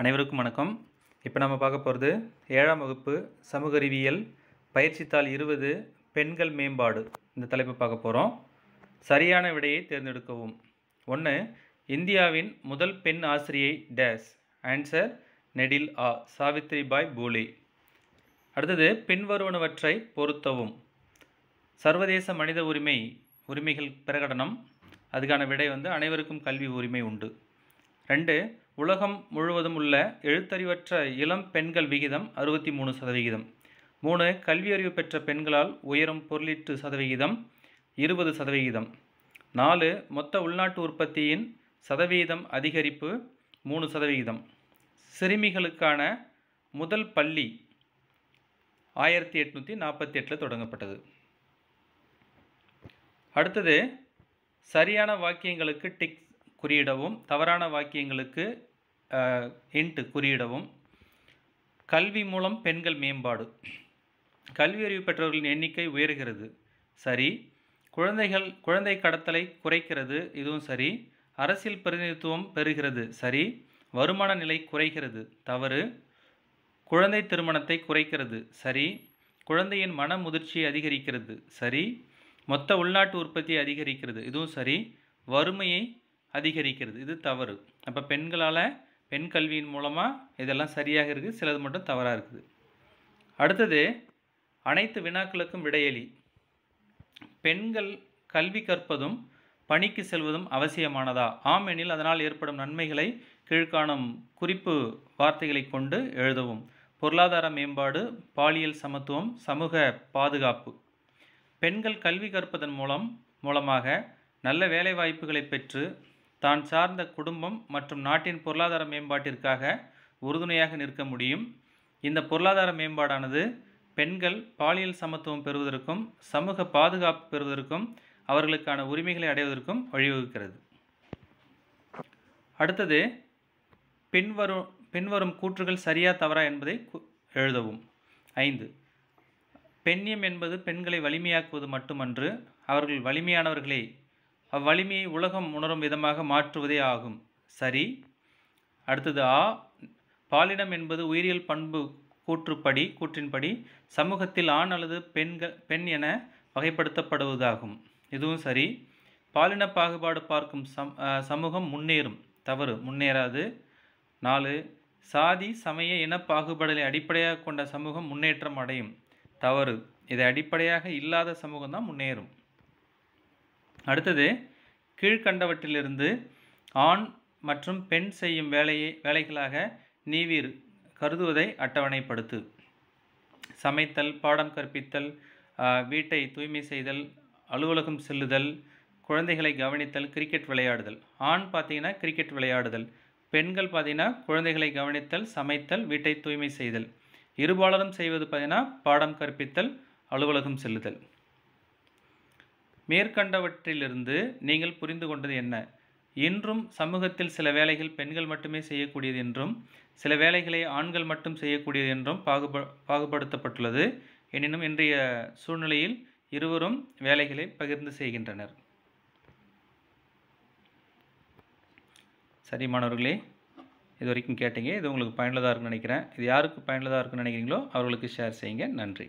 அனைவருக்கும் வணக்கம் இப்போ நம்ம பார்க்க போகிறது ஏழாம் வகுப்பு சமூக அறிவியல் பயிற்சித்தாள் இருபது பெண்கள் மேம்பாடு இந்த தலைப்பை பார்க்க போகிறோம் சரியான விடையை தேர்ந்தெடுக்கவும் ஒன்று இந்தியாவின் முதல் பெண் ஆசிரியை டேஸ் ஆன்சர் நெடில் ஆ சாவித்ரி பாய் பூலே அடுத்தது பின்வருவனவற்றை பொருத்தவும் சர்வதேச மனித உரிமை உரிமைகள் பிரகடனம் அதுக்கான விடை வந்து அனைவருக்கும் கல்வி உரிமை உண்டு ரெண்டு உலகம் முழுவதும் உள்ள எழுத்தறிவற்ற இளம் பெண்கள் விகிதம் அறுபத்தி மூணு சதவிகிதம் மூணு கல்வியறிவு பெற்ற பெண்களால் உயரும் பொருளீட்டு சதவிகிதம் இருபது சதவிகிதம் நாலு மொத்த உள்நாட்டு உற்பத்தியின் சதவிகிதம் அதிகரிப்பு மூணு சதவிகிதம் சிறுமிகளுக்கான முதல் பள்ளி ஆயிரத்தி எட்நூற்றி நாற்பத்தி எட்டில் தொடங்கப்பட்டது அடுத்தது சரியான வாக்கியங்களுக்கு டிக் குறியிடவும் தவறான வாக்கியங்களுக்கு இன்ட்டு குறியிடவும் கல்வி மூலம் பெண்கள் மேம்பாடு கல்வி அறிவு பெற்றவர்களின் எண்ணிக்கை உயர்கிறது சரி குழந்தைகள் குழந்தை கடத்தலை குறைக்கிறது இதுவும் சரி அரசியல் பிரதிநிதித்துவம் பெறுகிறது சரி வருமான நிலை குறைகிறது தவறு குழந்தை திருமணத்தை குறைக்கிறது சரி குழந்தையின் மன முதிர்ச்சியை அதிகரிக்கிறது சரி மொத்த உள்நாட்டு உற்பத்தியை அதிகரிக்கிறது இதுவும் சரி வறுமையை அதிகரிக்கிறது இது தவறு அப்போ பெண்களால் பெண் கல்வியின் மூலமாக இதெல்லாம் சரியாக இருக்குது சிலது மட்டும் தவறாக இருக்குது அடுத்தது அனைத்து வினாக்களுக்கும் விடையளி பெண்கள் கல்வி கற்பதும் பணிக்கு செல்வதும் அவசியமானதா ஆம் எனில் அதனால் ஏற்படும் நன்மைகளை கீழ்காணும் குறிப்பு வார்த்தைகளை கொண்டு எழுதவும் பொருளாதார மேம்பாடு பாலியல் சமத்துவம் சமூக பாதுகாப்பு பெண்கள் கல்வி கற்பதன் மூலம் மூலமாக நல்ல வேலைவாய்ப்புகளை பெற்று தான் சார்ந்த குடும்பம் மற்றும் நாட்டின் பொருளாதார மேம்பாட்டிற்காக உறுதுணையாக நிற்க முடியும் இந்த பொருளாதார மேம்பாடானது பெண்கள் பாலியல் சமத்துவம் பெறுவதற்கும் சமூக பாதுகாப்பு பெறுவதற்கும் அவர்களுக்கான உரிமைகளை அடைவதற்கும் வழிவகுக்கிறது அடுத்தது பின்வரும் பின்வரும் கூற்றுகள் சரியா தவறா என்பதை எழுதவும் ஐந்து பெண்ணியம் என்பது பெண்களை வலிமையாக்குவது மட்டுமன்று அவர்கள் வலிமையானவர்களை அவ்வலிமையை உலகம் உணரும் விதமாக மாற்றுவதே ஆகும் சரி அடுத்தது ஆ பாலினம் என்பது உயிரியல் பண்பு கூற்றுப்படி கூற்றின்படி சமூகத்தில் ஆண் அல்லது பெண்கள் பெண் என வகைப்படுத்தப்படுவதாகும் இதுவும் சரி பாலின பாகுபாடு பார்க்கும் சம் சமூகம் முன்னேறும் தவறு முன்னேறாது நாலு சாதி சமய இன பாகுபாடலை அடிப்படையாக கொண்ட சமூகம் முன்னேற்றம் அடையும் தவறு இதை அடிப்படையாக இல்லாத சமூகம் தான் முன்னேறும் அடுத்தது கீழ்கண்டவற்றிலிருந்து ஆண் மற்றும் பெண் செய்யும் வேலையை வேலைகளாக நீவீர் கருதுவதை அட்டவணைப்படுத்து சமைத்தல் பாடம் கற்பித்தல் வீட்டை தூய்மை செய்தல் அலுவலகம் செல்லுதல் குழந்தைகளை கவனித்தல் கிரிக்கெட் விளையாடுதல் ஆண் பார்த்தீங்கன்னா கிரிக்கெட் விளையாடுதல் பெண்கள் பார்த்தீங்கன்னா குழந்தைகளை கவனித்தல் சமைத்தல் வீட்டை தூய்மை செய்தல் இருபாலரும் செய்வது பார்த்தீங்கன்னா பாடம் கற்பித்தல் அலுவலகம் செல்லுதல் மேற்கண்டவற்றிலிருந்து நீங்கள் புரிந்து கொண்டது என்ன இன்றும் சமூகத்தில் சில வேலைகள் பெண்கள் மட்டுமே செய்யக்கூடியது என்றும் சில வேலைகளை ஆண்கள் மட்டும் செய்யக்கூடியது என்றும் பாகுப பாகுபடுத்தப்பட்டுள்ளது எனினும் இன்றைய சூழ்நிலையில் இருவரும் வேலைகளை பகிர்ந்து செய்கின்றனர் சரி மாணவர்களே இது வரைக்கும் கேட்டீங்க இது உங்களுக்கு பயனுள்ளதாக இருக்குன்னு நினைக்கிறேன் இது யாருக்கு பயனுள்ளதாக இருக்குன்னு நினைக்கிறீங்களோ அவர்களுக்கு ஷேர் செய்யுங்க நன்றி